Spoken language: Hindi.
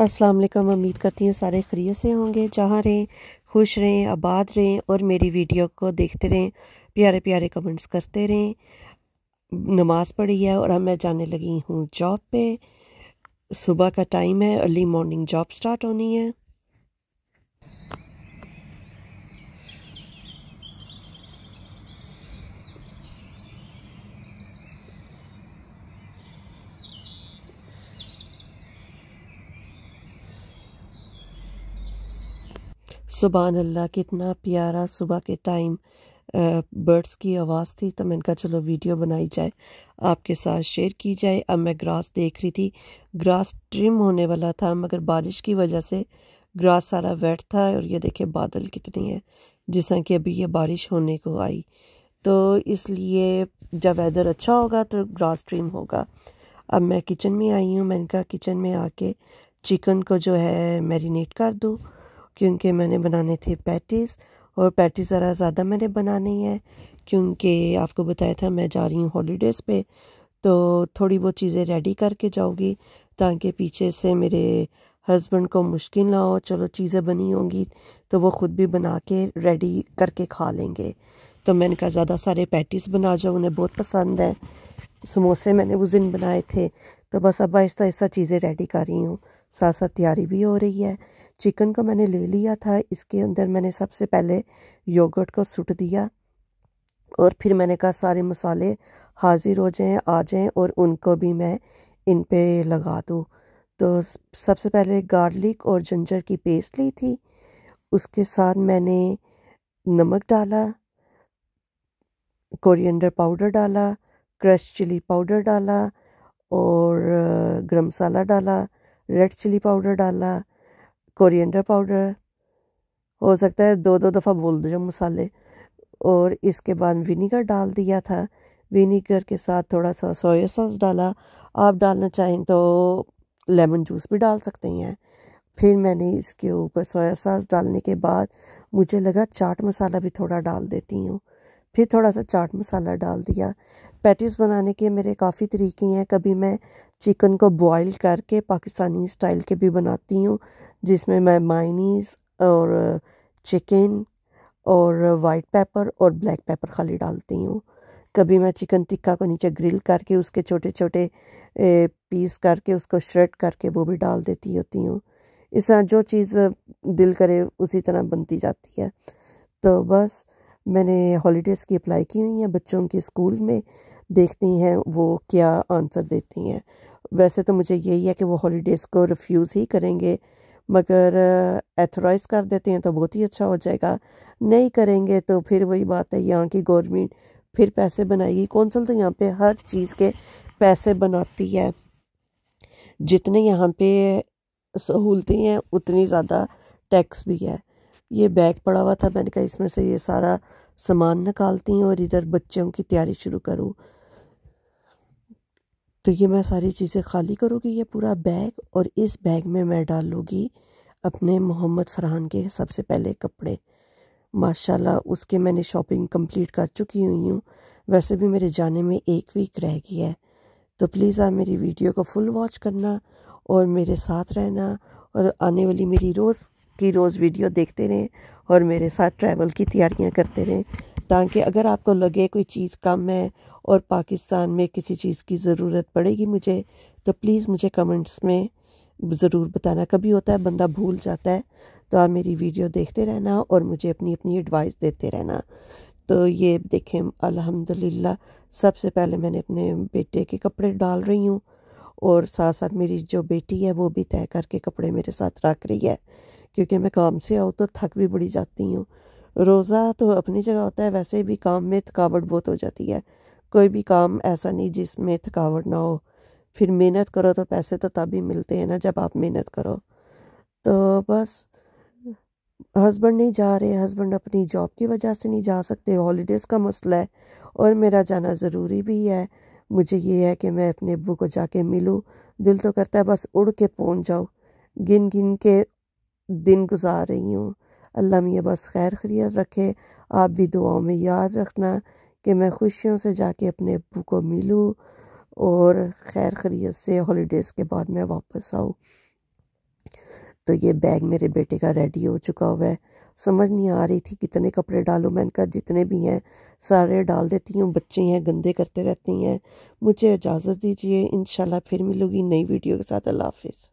अस्सलाम वालेकुम उम्मीद करती हूँ सारे खरीय से होंगे जहाँ रहें खुश रहें आबाद रहें और मेरी वीडियो को देखते रहें प्यारे प्यारे कमेंट्स करते रहें नमाज़ पढ़ी है और अब मैं जाने लगी हूँ जॉब पे सुबह का टाइम है अर्ली मॉर्निंग जॉब स्टार्ट होनी है सुबह अल्लाह कितना प्यारा सुबह के टाइम बर्ड्स की आवाज़ थी तो मैंने कहा चलो वीडियो बनाई जाए आपके साथ शेयर की जाए अब मैं ग्रास देख रही थी ग्रास ट्रिम होने वाला था मगर बारिश की वजह से ग्रास सारा वेट था और ये देखे बादल कितनी है जैसा कि अभी ये बारिश होने को आई तो इसलिए जब वेदर अच्छा होगा तो ग्रास ट्रिम होगा अब मैं किचन में आई हूँ मैंने कहा किचन में आके चिकन को जो है मैरिनेट कर दूँ क्योंकि मैंने बनाने थे पैटीज़ और पैटीज़ ज़रा ज़्यादा मैंने बनानी है क्योंकि आपको बताया था मैं जा रही हूँ हॉलीडेज़ पे तो थोड़ी बहुत चीज़ें रेडी करके जाऊँगी ताकि पीछे से मेरे हस्बैंड को मुश्किल ना हो चलो चीज़ें बनी होंगी तो वो ख़ुद भी बना के रेडी करके खा लेंगे तो मैंने कहा ज़्यादा सारे पैटीज़ बना जाओ उन्हें बहुत पसंद है समोसे मैंने उस दिन बनाए थे तो बस अब आहिस्ता आहिस्ता चीज़ें रेडी कर रही हूँ साथ साथ तैयारी भी हो रही है चिकन को मैंने ले लिया था इसके अंदर मैंने सबसे पहले योगर्ट को सुट दिया और फिर मैंने कहा सारे मसाले हाजिर हो जाएं आ जाएं और उनको भी मैं इन पे लगा दूँ तो सबसे पहले गार्लिक और जिंजर की पेस्ट ली थी उसके साथ मैंने नमक डाला कोरिएंडर पाउडर डाला क्रश चिली पाउडर डाला और गरम मसाला डाला रेड चिली पाउडर डाला कोरिएंडर पाउडर हो सकता है दो दो दफ़ा बोल दो जो मसाले और इसके बाद विनीगर डाल दिया था विनीगर के साथ थोड़ा सा सोया सॉस डाला आप डालना चाहें तो लेमन जूस भी डाल सकते हैं फिर मैंने इसके ऊपर सोया सॉस डालने के बाद मुझे लगा चाट मसाला भी थोड़ा डाल देती हूँ फिर थोड़ा सा चाट मसाला डाल दिया पैटीज़ बनाने के मेरे काफ़ी तरीके हैं कभी मैं चिकन को बॉईल करके पाकिस्तानी स्टाइल के भी बनाती हूँ जिसमें मैं माइनीस और चिकन uh, और वाइट पेपर और ब्लैक पेपर खाली डालती हूँ कभी मैं चिकन टिक्का को नीचे ग्रिल करके उसके छोटे छोटे पीस करके उसको श्रेड करके वो भी डाल देती होती हूँ इस तरह जो चीज़ दिल करे उसी तरह बनती जाती है तो बस मैंने हॉलीडेज़ की अप्लाई की हुई हैं बच्चों के स्कूल में देखती हैं वो क्या आंसर देती हैं वैसे तो मुझे यही है कि वो हॉलीडेज़ को रिफ्यूज़ ही करेंगे मगर एथोराइज़ कर देते हैं तो बहुत ही अच्छा हो जाएगा नहीं करेंगे तो फिर वही बात है यहाँ की गवर्नमेंट फिर पैसे बनाएगी सल तो यहाँ पे हर चीज़ के पैसे बनाती है जितने यहाँ पे सहूलतें हैं उतनी ज़्यादा टैक्स भी है ये बैग पड़ा हुआ था मैंने कहा इसमें से ये सारा सामान निकालती हूँ और इधर बच्चों की तैयारी शुरू करूँ तो ये मैं सारी चीज़ें खाली करूँगी ये पूरा बैग और इस बैग में मैं डालूँगी अपने मोहम्मद फरहान के सबसे पहले कपड़े माशाल्लाह उसके मैंने शॉपिंग कंप्लीट कर चुकी हुई हूँ वैसे भी मेरे जाने में एक वीक रह गया है तो प्लीज़ आप मेरी वीडियो को फुल वॉच करना और मेरे साथ रहना और आने वाली मेरी रोज़ कि रोज़ वीडियो देखते रहें और मेरे साथ ट्रैवल की तैयारियां करते रहें ताकि अगर आपको लगे कोई चीज़ कम है और पाकिस्तान में किसी चीज़ की ज़रूरत पड़ेगी मुझे तो प्लीज़ मुझे कमेंट्स में ज़रूर बताना कभी होता है बंदा भूल जाता है तो आप मेरी वीडियो देखते रहना और मुझे अपनी अपनी एडवाइस देते रहना तो ये देखें अल्हम्दुलिल्लाह सबसे पहले मैंने अपने बेटे के कपड़े डाल रही हूँ और साथ साथ मेरी जो बेटी है वो भी तय करके कपड़े मेरे साथ रख रही है क्योंकि मैं काम से आऊँ तो थक भी बड़ी जाती हूँ रोज़ा तो अपनी जगह होता है वैसे भी काम में थकावट बहुत हो जाती है कोई भी काम ऐसा नहीं जिसमें थकावट ना हो फिर मेहनत करो तो पैसे तो तभी मिलते हैं ना जब आप मेहनत करो तो बस हस्बैंड नहीं जा रहे हस्बैंड अपनी जॉब की वजह से नहीं जा सकते हॉलीडेज़ का मसला है और मेरा जाना ज़रूरी भी है मुझे ये है कि मैं अपने अबू को जाके मिलूँ दिल तो करता है बस उड़ के पहुँच जाऊँ गिन गिन के दिन गुजार रही हूँ अल्लाह मियाँ बस खैर खरीत रखे आप भी दुआओं में याद रखना कि मैं खुशियों से जाके अपने अबू को मिलूँ और खैर खरीत से हॉलीडेज़ के बाद मैं वापस आऊँ तो ये बैग मेरे बेटे का रेडी हो चुका हुआ है समझ नहीं आ रही थी कितने कपड़े डालूँ मैंने कहा जितने भी हैं सारे डाल देती हूँ बच्चे हैं गंदे करते रहती हैं मुझे इजाज़त दीजिए इन फिर मिलूँगी नई वीडियो के साथ अल्लाह हाफिज़